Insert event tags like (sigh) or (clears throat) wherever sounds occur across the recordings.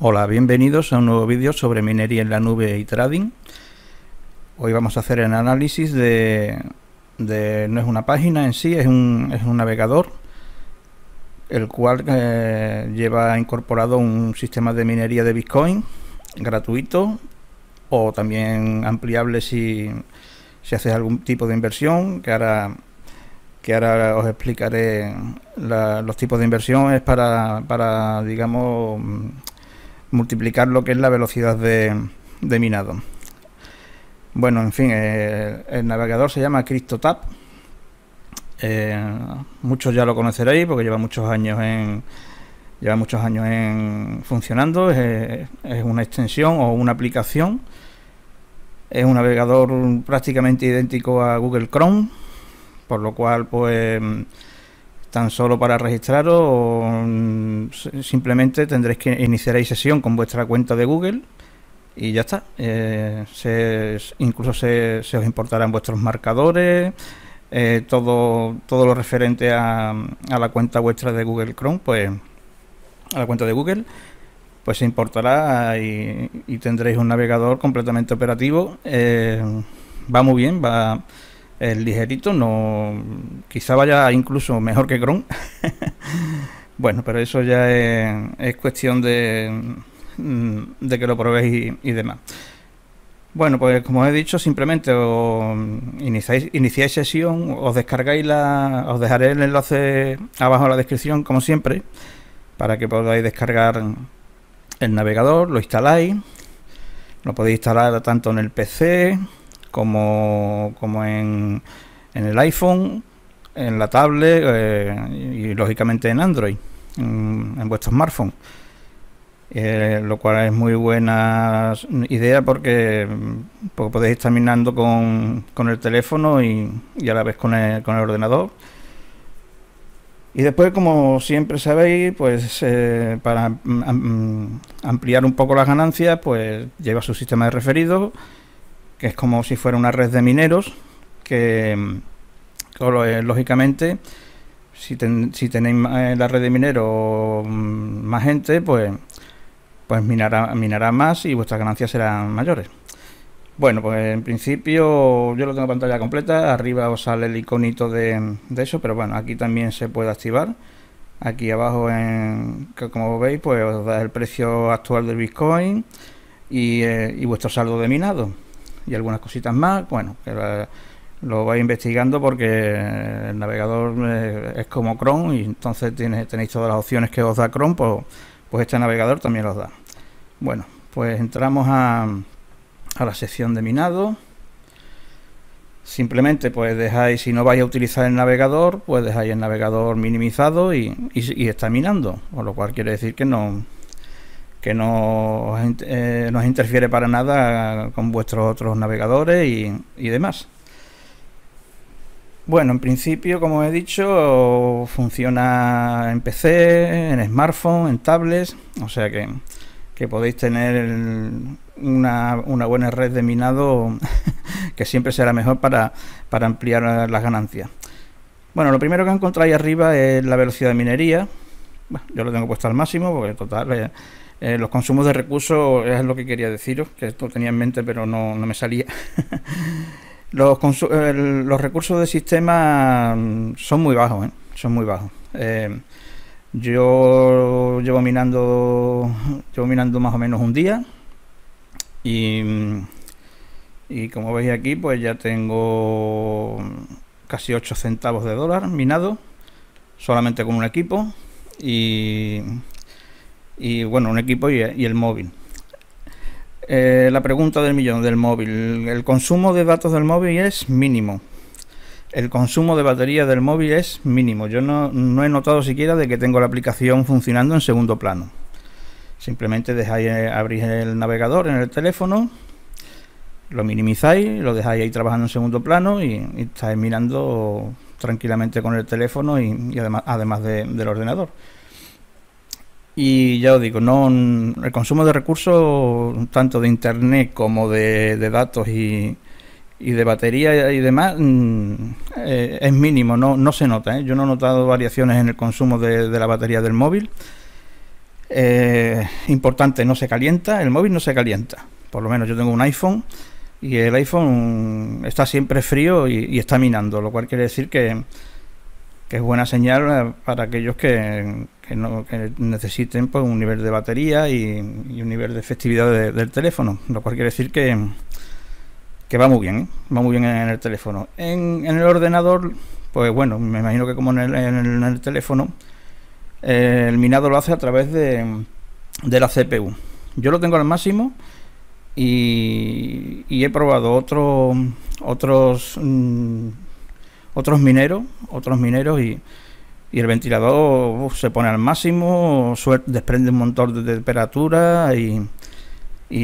Hola, bienvenidos a un nuevo vídeo sobre minería en la nube y trading. Hoy vamos a hacer el análisis de, de no es una página en sí, es un, es un navegador, el cual eh, lleva incorporado un sistema de minería de Bitcoin gratuito o también ampliable si, si haces algún tipo de inversión, que ahora, que ahora os explicaré los tipos de inversiones para, para digamos, multiplicar lo que es la velocidad de, minado. Bueno, en fin, eh, el navegador se llama CryptoTab. Eh, muchos ya lo conoceréis porque lleva muchos años en lleva muchos años en funcionando. Es, es una extensión o una aplicación. Es un navegador prácticamente idéntico a Google Chrome, por lo cual pues tan solo para registraros mm, simplemente tendréis que iniciaréis sesión con vuestra cuenta de Google y ya está. Eh, se, incluso se, se, os importarán vuestros marcadores, eh, todo, todo lo referente a, a, la cuenta vuestra de Google Chrome, pues a la cuenta de Google, pues se importará y, tendréis un navegador completamente operativo. Eh, va muy bien, va el ligerito, no quizá vaya incluso mejor que Chrome. (laughs) bueno, pero eso ya es, cuestión de, mm, de que lo probéis y, demás. Bueno, pues como he dicho, simplemente os mm, iniciáis, iniciáis, sesión, os descargáis la. os dejaré el enlace abajo en la descripción, como siempre, para que podáis descargar el navegador, lo instaláis, lo podéis instalar tanto en el PC como, como en, el iPhone, en la tablet eh, y lógicamente en Android, en, vuestro smartphone. Eh, lo cual es muy buena idea porque, mm, podéis estar con, con el teléfono y, a la vez con el, con el ordenador. Y después, como siempre sabéis, pues eh, para mm, mm, ampliar un poco las ganancias, pues lleva su sistema de referidos que es como si fuera una red de mineros, que, eh, lógicamente, si, si tenéis eh, la red de mineros mm, más gente, pues, pues minará, más y vuestras ganancias serán mayores. Bueno, pues en principio yo lo tengo pantalla completa, arriba os sale el iconito de, eso, pero bueno, aquí también se puede activar. Aquí abajo, como veis, pues os da el precio actual del Bitcoin y eh, vuestro saldo de minado y algunas cositas más. Bueno, lo vais investigando porque el navegador eh, es como Chrome y entonces tenéis todas las opciones que os da Chrome, pues, pues este navegador también los da. Bueno, pues entramos a, a la sección de minado. Simplemente pues dejáis, si no vais a utilizar el navegador, pues dejáis el navegador minimizado y, y, y está minando, con lo cual quiere decir que no, que no nos eh, interfiere para nada con vuestros otros navegadores y, demás. Bueno, en principio, como he dicho, funciona en PC, en smartphone, en tablets, o sea que, que podéis tener una, buena red de minado (laughs) que siempre será mejor para, para ampliar las ganancias. Bueno, lo primero que encontráis arriba es la velocidad de minería. yo lo tengo puesto al máximo porque total... Eh, eh, los consumos de recursos es lo que quería deciros, que esto tenía en mente pero no, me salía. (laughs) los, recursos de sistema mm, son muy bajos, ¿eh? son muy bajos. Eh, yo llevo minando, llevo minando más o menos un día y, mm, y como veis aquí pues ya tengo casi 8 centavos de dólar minado solamente con un equipo y y bueno, un equipo y, el móvil. Eh, la pregunta del millón del móvil. El consumo de datos del móvil es mínimo. El consumo de batería del móvil es mínimo. Yo no, he notado siquiera de que tengo la aplicación funcionando en segundo plano. Simplemente dejáis eh, abrir el navegador en el teléfono, lo minimizáis, lo dejáis ahí trabajando en segundo plano y, estáis mirando tranquilamente con el teléfono y, además, además del ordenador. Y ya os digo, no, el consumo de recursos, tanto de internet como de, datos y, de batería y demás, mm, eh, es mínimo, no, no se nota. ¿eh? Yo no he notado variaciones en el consumo de, la batería del móvil. Eh, importante, no se calienta, el móvil no se calienta. Por lo menos yo tengo un iPhone y el iPhone está siempre frío y está minando, lo cual quiere decir que, que es buena señal eh, para aquellos que, no, necesiten pues, un nivel de batería y, un nivel de efectividad del teléfono, lo cual quiere decir que, que va muy bien, ¿eh? va muy bien en el teléfono. En, el ordenador, pues bueno, me imagino que como en el, teléfono, eh, el minado lo hace a través de, la CPU. Yo lo tengo al máximo y, he probado otros otros... Mm, otros mineros, otros mineros y, el ventilador se pone al máximo, desprende un montón de temperatura y,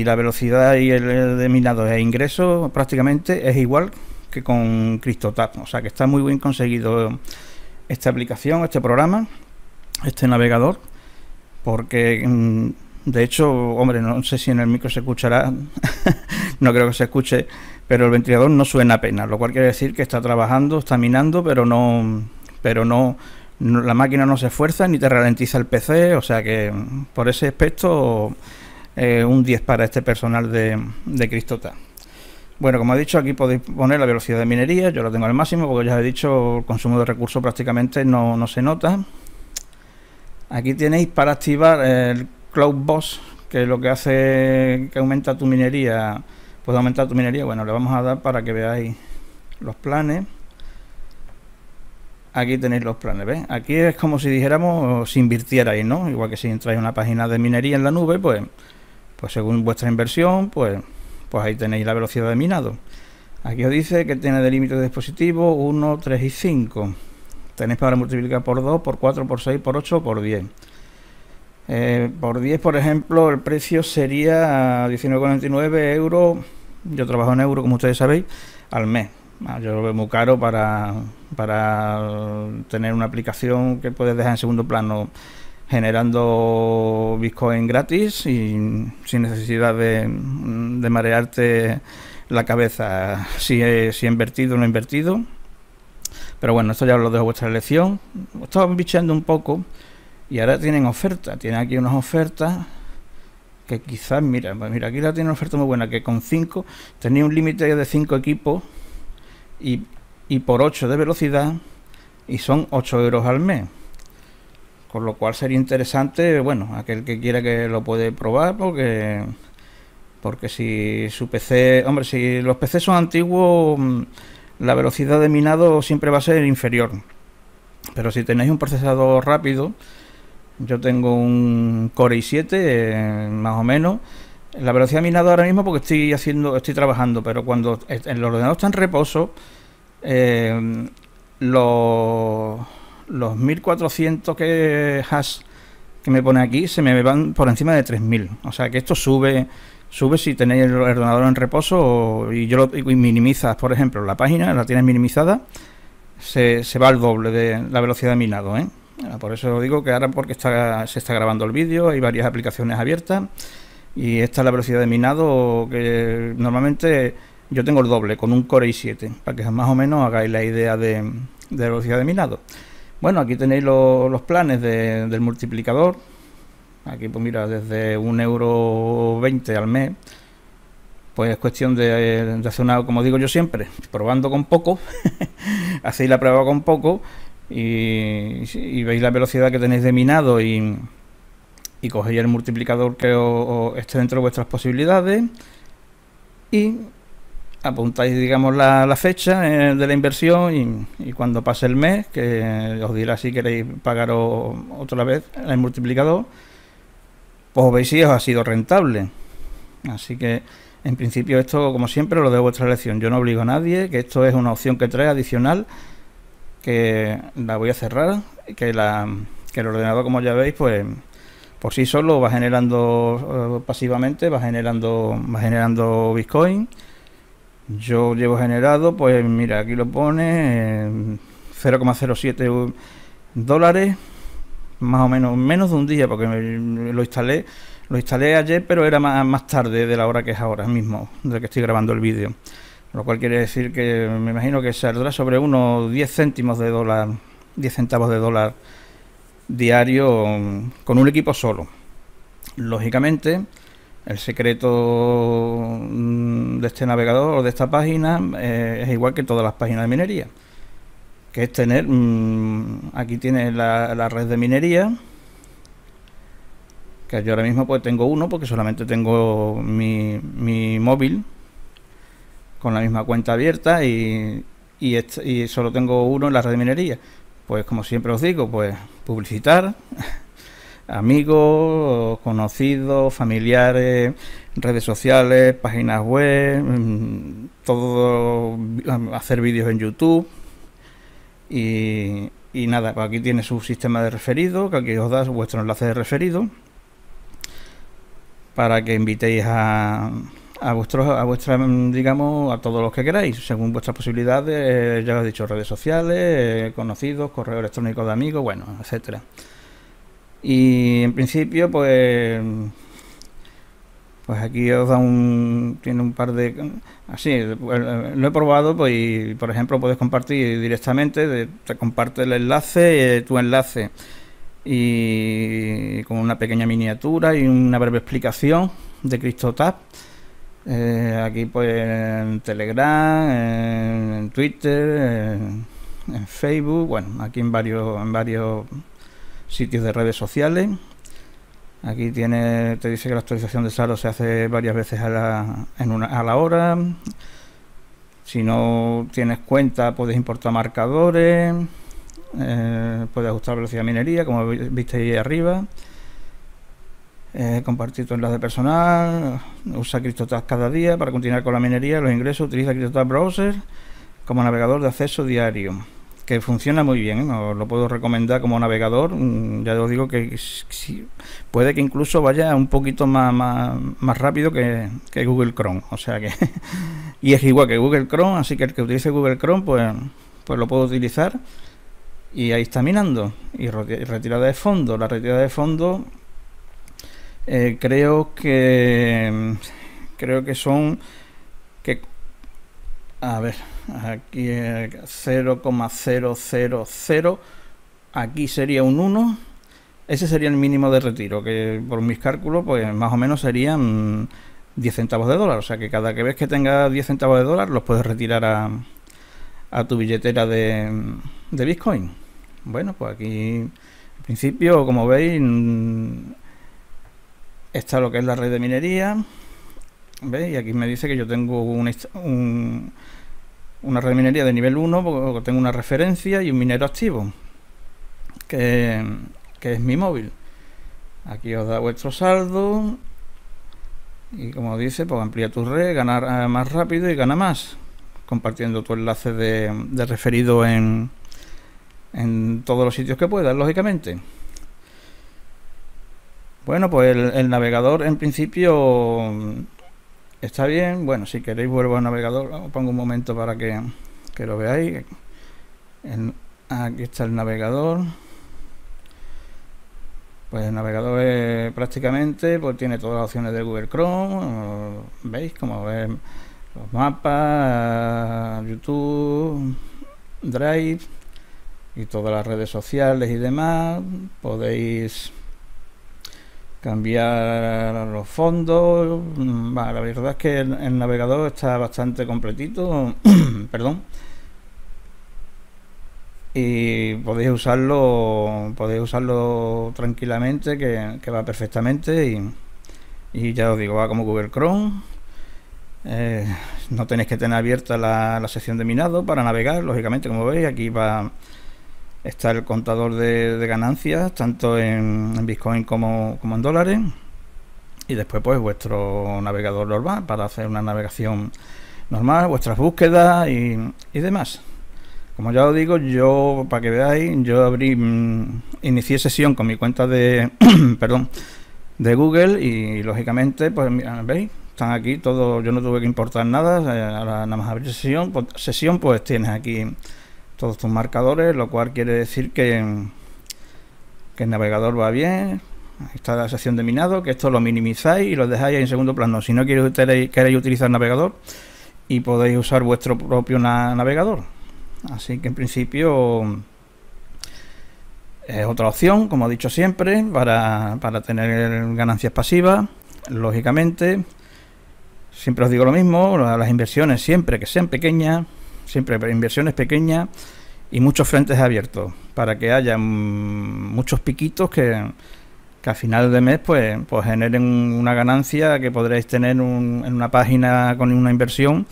la velocidad y el, de minado e ingreso prácticamente es igual que con CryptoTap. O sea que está muy bien conseguido esta aplicación, este programa, este navegador, porque... Mm, de hecho, hombre, no sé si en el micro se escuchará, (laughs) no creo que se escuche, pero el ventilador no suena apenas, lo cual quiere decir que está trabajando, está minando, pero no, pero no, la máquina no se esfuerza ni te ralentiza el PC, o sea que por ese aspecto eh, un 10 para este personal de, de Cristota. Bueno, como he dicho, aquí podéis poner la velocidad de minería, yo lo tengo al máximo, porque ya he dicho, el consumo de recursos prácticamente no, no se nota. Aquí tenéis para activar el Cloud Boss, que lo que hace que aumenta tu minería, puede aumentar tu minería. Bueno, le vamos a dar para que veáis los planes. Aquí tenéis los planes, ¿ves? Aquí es como si dijéramos, si invirtierais, ¿no? Igual que si entráis en una página de minería en la nube, pues, pues según vuestra inversión, pues, pues ahí tenéis la velocidad de minado. Aquí os dice que tiene de límite de dispositivo 1, 3 y 5. Tenéis para multiplicar por 2, por 4, por 6, por 8, por 10. Eh, por 10, por ejemplo, el precio sería 19,49 euros. Yo trabajo en euros, como ustedes sabéis, al mes. Ah, yo lo veo muy caro para, para tener una aplicación que puedes dejar en segundo plano generando Bitcoin gratis y sin necesidad de, marearte la cabeza si he, si invertido o no he invertido. Pero bueno, esto ya lo dejo a vuestra elección. Estaba bicheando un poco y ahora tienen oferta, tienen aquí unas ofertas que quizás, mira, pues mira, aquí la tiene una oferta muy buena, que con 5 tenía un límite de 5 equipos y, y por 8 de velocidad y son 8 euros al mes. Con lo cual sería interesante, bueno, aquel que quiera que lo puede probar porque porque si su PC, hombre, si los PC son antiguos, mm, la velocidad de minado siempre va a ser inferior. Pero si tenéis un procesador rápido, yo tengo un Core i7, eh, más o menos. La velocidad de minado ahora mismo porque estoy haciendo, estoy trabajando, pero cuando el ordenador está en reposo, eh, los, 1400 que has que me pone aquí se me van por encima de 3000. O sea que esto sube, sube si tenéis el ordenador en reposo y yo lo minimizas, por ejemplo, la página, la tienes minimizada, se, se va al doble de la velocidad de minado, ¿eh? Por eso digo que ahora porque se está grabando el vídeo, hay varias aplicaciones abiertas y esta es la velocidad de minado que normalmente yo tengo el doble con un Core i7 para que más o menos hagáis la idea de, velocidad de minado. Bueno, aquí tenéis los planes del multiplicador. Aquí pues mira, desde un euro 1,20€ al mes. Pues es cuestión de, de hacer una, como digo yo siempre, probando con poco. (laughs) hacéis la prueba con poco y, veis la velocidad que tenéis de minado y, cogéis el multiplicador que esté dentro de vuestras posibilidades y apuntáis digamos la, fecha eh, de la inversión y, cuando pase el mes que os dirá si queréis pagar otra vez el multiplicador pues veis si os ha sido rentable así que en principio esto como siempre lo de vuestra elección yo no obligo a nadie que esto es una opción que trae adicional que la voy a cerrar, que, la, que el ordenador, como ya veis, pues por sí solo va generando eh, pasivamente, va generando, va generando Bitcoin. Yo llevo generado, pues mira, aquí lo pone 0,07 eh, dólares, más o menos, menos de un día, porque lo instalé, lo instalé ayer, pero era más, más tarde de la hora que es ahora mismo, de que estoy grabando el vídeo lo cual quiere decir que me imagino que saldrá sobre unos 10 céntimos de dólar, 10 centavos de dólar diario con un equipo solo. Lógicamente, el secreto mm, de este navegador o de esta página eh, es igual que todas las páginas de minería, que es tener, mm, aquí tiene la, la, red de minería, que yo ahora mismo pues tengo uno porque solamente tengo mi, mi móvil con la misma cuenta abierta y, y, solo tengo uno en la red de minería. Pues como siempre os digo, pues publicitar, (laughs) amigos, conocidos, familiares, redes sociales, páginas web, mm, todo, mm, hacer vídeos en YouTube y, y nada, pues aquí tiene su sistema de referido, que aquí os das vuestro enlace de referido para que invitéis a a vuestros, a vuestra, digamos, a todos los que queráis, según vuestras posibilidades, eh, ya os he dicho, redes sociales, eh, conocidos, correo electrónico de amigos, bueno, etcétera. Y en principio, pues pues aquí os da un tiene un par de así pues, lo he probado pues y, por ejemplo puedes compartir directamente te comparte el enlace eh, tu enlace y con una pequeña miniatura y una breve explicación de CristoTab eh, aquí pues en Telegram, en, Twitter, en, Facebook, bueno, aquí en varios, en varios sitios de redes sociales. Aquí tiene, te dice que la actualización de Saro se hace varias veces a la, a la hora. Si no tienes cuenta, puedes importar marcadores, eh, puedes ajustar velocidad de minería, como viste ahí arriba eh, compartir tu enlace personal, usa CryptoTab cada día para continuar con la minería, los ingresos, utiliza CryptoTab Browser como navegador de acceso diario, que funciona muy bien, ¿eh? os lo puedo recomendar como navegador, mm, ya os digo que puede que incluso vaya un poquito más, más, rápido que, que, Google Chrome, o sea que, (laughs) y es igual que Google Chrome, así que el que utilice Google Chrome, pues, pues lo puedo utilizar. Y ahí está minando. Y retirada de fondo. La retirada de fondo eh, creo que mm, creo que son que a ver aquí 0,000 eh, aquí sería un 1 ese sería el mínimo de retiro que por mis cálculos pues más o menos serían 10 centavos de dólar o sea que cada que ves que tenga 10 centavos de dólar los puedes retirar a, a tu billetera de, de bitcoin bueno pues aquí al principio como veis mm, está lo que es la red de minería. ve Y aquí me dice que yo tengo un, una red de minería de nivel 1 porque tengo una referencia y un minero activo, que, es mi móvil. Aquí os da vuestro saldo. Y como dice, pues amplía tu red, ganar más rápido y gana más. Compartiendo tu enlace de, de referido en, en todos los sitios que puedas, lógicamente. Bueno, pues el, navegador en principio está bien. Bueno, si queréis vuelvo al navegador. Os pongo un momento para que, lo veáis. aquí está el navegador. Pues el navegador prácticamente pues tiene todas las opciones de Google Chrome. ¿Veis? Como ven los mapas, YouTube, Drive y todas las redes sociales y demás. Podéis cambiar los fondos. Mm, la verdad es que el, navegador está bastante completito. (clears throat) Perdón. Y podéis usarlo, podéis usarlo tranquilamente, que, va perfectamente. Y, ya os digo, va como Google Chrome. Eh, no tenéis que tener abierta la, la sección de minado para navegar, lógicamente, como veis, aquí va está el contador de, ganancias, tanto en, Bitcoin como, en dólares. Y después, pues, vuestro navegador normal para hacer una navegación normal, vuestras búsquedas y, demás. Como ya os digo, yo, para que veáis, yo abrí, mm, inicié sesión con mi cuenta de, (coughs) perdón, de Google y, lógicamente, pues, mira, veis, están aquí todos, yo no tuve que importar nada, eh, ahora nada más abrir sesión, pues, sesión, pues tienes aquí todos tus marcadores, lo cual quiere decir que, el navegador va bien. está la sección de minado, que esto lo minimizáis y lo dejáis en segundo plano. Si no queréis, queréis utilizar navegador y podéis usar vuestro propio navegador. Así que en principio es otra opción, como he dicho siempre, para, para tener ganancias pasivas, lógicamente. Siempre os digo lo mismo, las inversiones siempre que sean pequeñas, Siempre inversiones pequeñas y muchos frentes abiertos para que haya mm, muchos piquitos que, que a final de mes pues, pues generen una ganancia que podréis tener un, en una página con una inversión,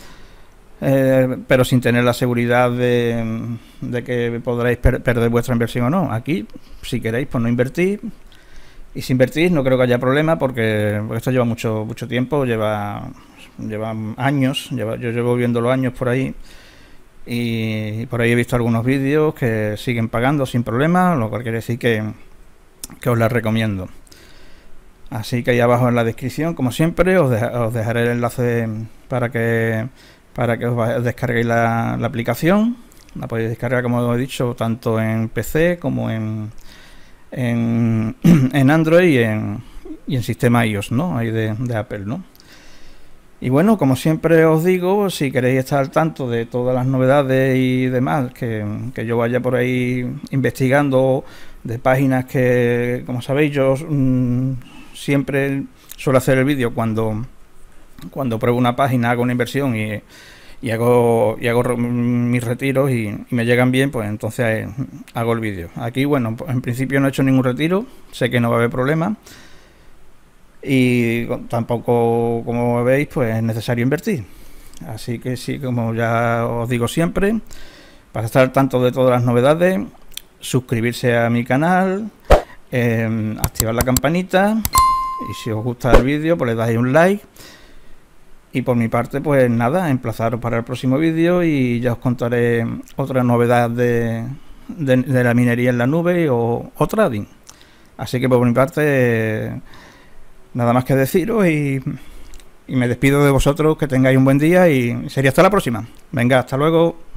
eh, pero sin tener la seguridad de, de que podréis perder vuestra inversión o no. Aquí, si queréis, pues no invertir Y si invertís, no creo que haya problema porque, esto lleva mucho, mucho tiempo, lleva, años, lleva, yo llevo viéndolo años por ahí. Y por ahí he visto algunos vídeos que siguen pagando sin problema, lo cual quiere decir que, os la recomiendo. Así que ahí abajo en la descripción, como siempre, os, dejaré el enlace para que, para que os descarguéis la, aplicación. La podéis descargar, como he dicho, tanto en PC como en, en, (clears throat) en Android y en, sistema iOS, ¿no? Ahí de, de Apple, ¿no? Y bueno, como siempre os digo, si queréis estar al tanto de todas las novedades y demás que, que yo vaya por ahí investigando, de páginas que, como sabéis, yo mm, siempre suelo hacer el vídeo cuando, cuando pruebo una página, hago una inversión y, hago, y hago mis retiros y, me llegan bien, pues entonces eh, hago el vídeo. Aquí, bueno, en principio no he hecho ningún retiro, sé que no va a haber problema y tampoco, como veis, pues es necesario invertir. Así que sí, como ya os digo siempre, para estar al tanto de todas las novedades, suscribirse a mi canal, em, activar la campanita y si os gusta el vídeo, pues le dais un like. Y por mi parte, pues nada, emplazaros para el próximo vídeo y ya os contaré otra novedad de, la minería en la nube o, o trading. Así que por mi parte nada más que deciros y, y me despido de vosotros, que tengáis un buen día y sería hasta la próxima. Venga, hasta luego.